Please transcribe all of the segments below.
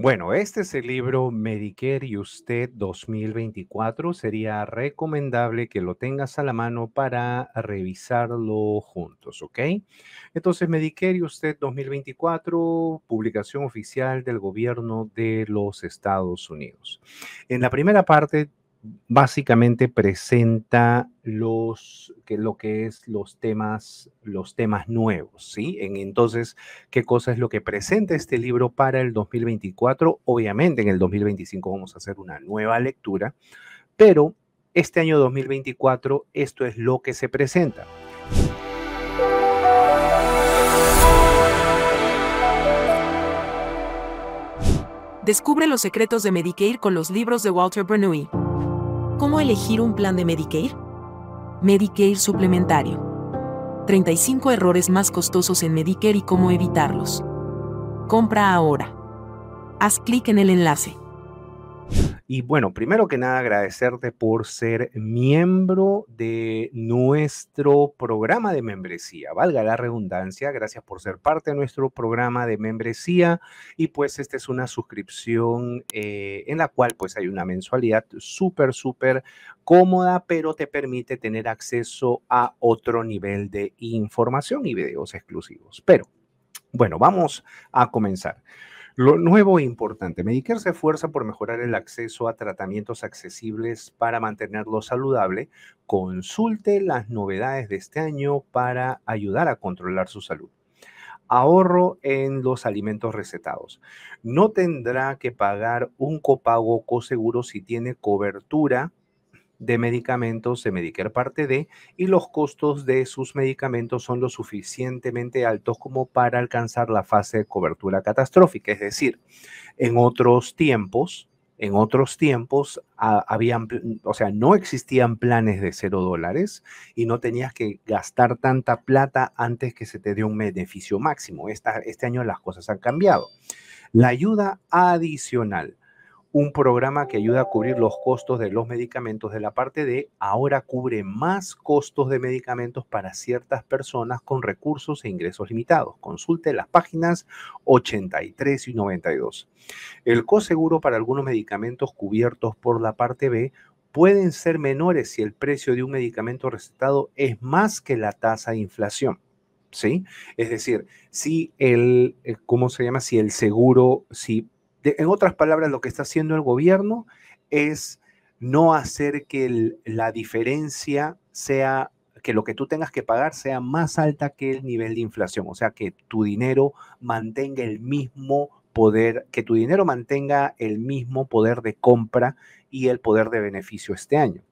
Bueno, este es el libro Medicare y usted 2024. Sería recomendable que lo tengas a la mano para revisarlo juntos, ¿ok? Entonces, Medicare y usted 2024, publicación oficial del gobierno de los Estados Unidos. En la primera parte básicamente presenta los, que, lo que es los temas, los temas nuevos, ¿sí? En, entonces, ¿qué cosa es lo que presenta este libro para el 2024? Obviamente, en el 2025 vamos a hacer una nueva lectura, pero este año 2024 esto es lo que se presenta. Descubre los secretos de Medicaid con los libros de Walter Bernoulli elegir un plan de Medicare? Medicare suplementario. 35 errores más costosos en Medicare y cómo evitarlos. Compra ahora. Haz clic en el enlace. Y bueno, primero que nada agradecerte por ser miembro de nuestro programa de membresía. Valga la redundancia, gracias por ser parte de nuestro programa de membresía. Y pues esta es una suscripción eh, en la cual pues hay una mensualidad súper, súper cómoda, pero te permite tener acceso a otro nivel de información y videos exclusivos. Pero bueno, vamos a comenzar. Lo nuevo e importante, Medicare se esfuerza por mejorar el acceso a tratamientos accesibles para mantenerlo saludable. Consulte las novedades de este año para ayudar a controlar su salud ahorro en los alimentos recetados. No tendrá que pagar un copago coseguro si tiene cobertura de medicamentos de Medicare Parte de y los costos de sus medicamentos son lo suficientemente altos como para alcanzar la fase de cobertura catastrófica. Es decir, en otros tiempos, en otros tiempos habían, o sea, no existían planes de cero dólares y no tenías que gastar tanta plata antes que se te dé un beneficio máximo. este año las cosas han cambiado. La ayuda adicional un programa que ayuda a cubrir los costos de los medicamentos de la parte D, ahora cubre más costos de medicamentos para ciertas personas con recursos e ingresos limitados. Consulte las páginas 83 y 92. El coseguro para algunos medicamentos cubiertos por la parte B pueden ser menores si el precio de un medicamento recetado es más que la tasa de inflación. ¿Sí? Es decir, si el, eh, ¿cómo se llama? Si el seguro, si en otras palabras, lo que está haciendo el gobierno es no hacer que la diferencia sea, que lo que tú tengas que pagar sea más alta que el nivel de inflación, o sea, que tu dinero mantenga el mismo poder, que tu dinero mantenga el mismo poder de compra y el poder de beneficio este año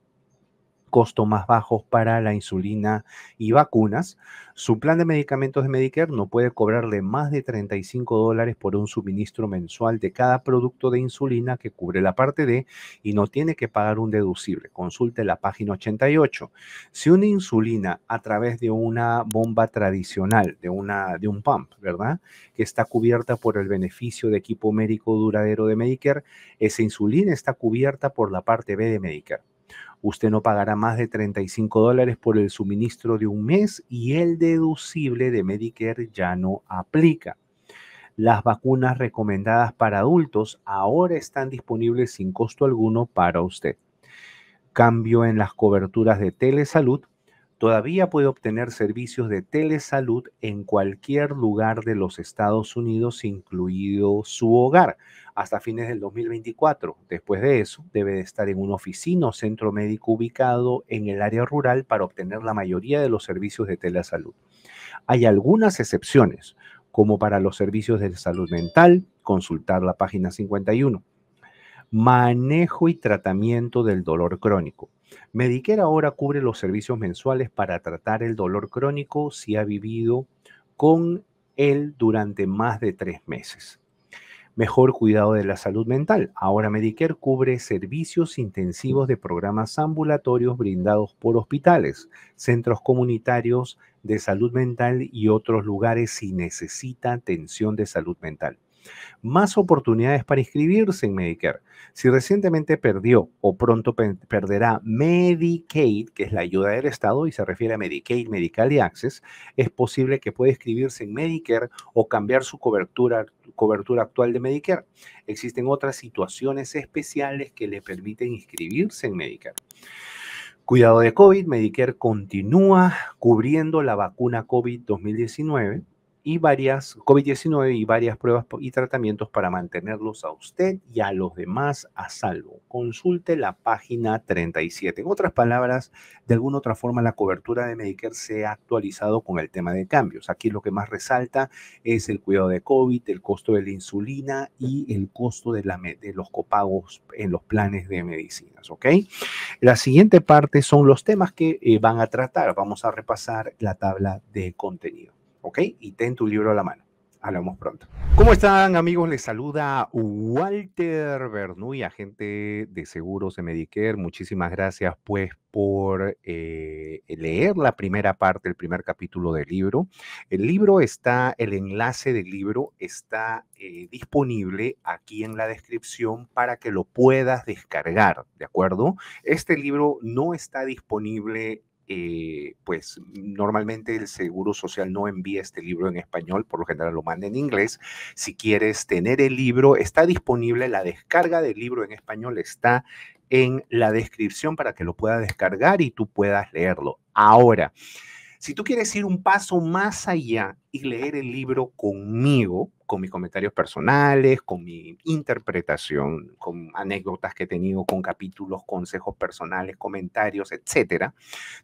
costos más bajos para la insulina y vacunas. Su plan de medicamentos de Medicare no puede cobrarle más de 35 dólares por un suministro mensual de cada producto de insulina que cubre la parte D y no tiene que pagar un deducible. Consulte la página 88. Si una insulina a través de una bomba tradicional, de, una, de un pump, ¿verdad? Que está cubierta por el beneficio de equipo médico duradero de Medicare, esa insulina está cubierta por la parte B de Medicare. Usted no pagará más de 35 dólares por el suministro de un mes y el deducible de Medicare ya no aplica. Las vacunas recomendadas para adultos ahora están disponibles sin costo alguno para usted. Cambio en las coberturas de telesalud todavía puede obtener servicios de telesalud en cualquier lugar de los Estados Unidos, incluido su hogar, hasta fines del 2024. Después de eso, debe estar en una oficina o centro médico ubicado en el área rural para obtener la mayoría de los servicios de telesalud. Hay algunas excepciones, como para los servicios de salud mental, consultar la página 51 manejo y tratamiento del dolor crónico. Medicare ahora cubre los servicios mensuales para tratar el dolor crónico si ha vivido con él durante más de tres meses. Mejor cuidado de la salud mental. Ahora Medicare cubre servicios intensivos de programas ambulatorios brindados por hospitales, centros comunitarios de salud mental y otros lugares si necesita atención de salud mental más oportunidades para inscribirse en Medicare. Si recientemente perdió o pronto perderá Medicaid, que es la ayuda del Estado y se refiere a Medicaid, Medical y Access, es posible que pueda inscribirse en Medicare o cambiar su cobertura, cobertura actual de Medicare. Existen otras situaciones especiales que le permiten inscribirse en Medicare. Cuidado de COVID, Medicare continúa cubriendo la vacuna COVID 2019 y varias COVID-19 y varias pruebas y tratamientos para mantenerlos a usted y a los demás a salvo. Consulte la página 37. En otras palabras, de alguna otra forma la cobertura de Medicare se ha actualizado con el tema de cambios. Aquí lo que más resalta es el cuidado de COVID, el costo de la insulina y el costo de, la, de los copagos en los planes de medicinas, La siguiente parte son los temas que eh, van a tratar. Vamos a repasar la tabla de contenido. ¿ok? Y ten tu libro a la mano. Hablamos pronto. ¿Cómo están amigos? Les saluda Walter Bernuy, agente de seguros de Medicare. Muchísimas gracias pues por eh, leer la primera parte, el primer capítulo del libro. El libro está, el enlace del libro está eh, disponible aquí en la descripción para que lo puedas descargar, ¿de acuerdo? Este libro no está disponible eh, pues normalmente el Seguro Social no envía este libro en español, por lo general lo manda en inglés. Si quieres tener el libro, está disponible, la descarga del libro en español está en la descripción para que lo puedas descargar y tú puedas leerlo. Ahora, si tú quieres ir un paso más allá y leer el libro conmigo, con mis comentarios personales, con mi interpretación, con anécdotas que he tenido, con capítulos, consejos personales, comentarios, etcétera.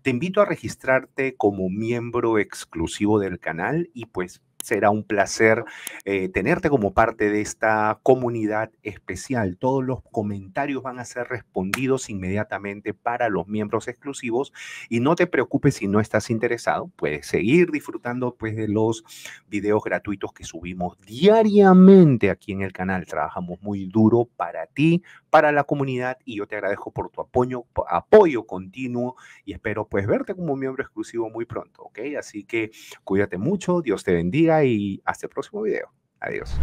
Te invito a registrarte como miembro exclusivo del canal y pues Será un placer eh, tenerte como parte de esta comunidad especial. Todos los comentarios van a ser respondidos inmediatamente para los miembros exclusivos y no te preocupes si no estás interesado, puedes seguir disfrutando pues, de los videos gratuitos que subimos diariamente aquí en el canal. Trabajamos muy duro para ti, para la comunidad y yo te agradezco por tu apoyo, apoyo continuo y espero pues verte como miembro exclusivo muy pronto, ¿ok? Así que cuídate mucho, Dios te bendiga y hasta el próximo video. Adiós.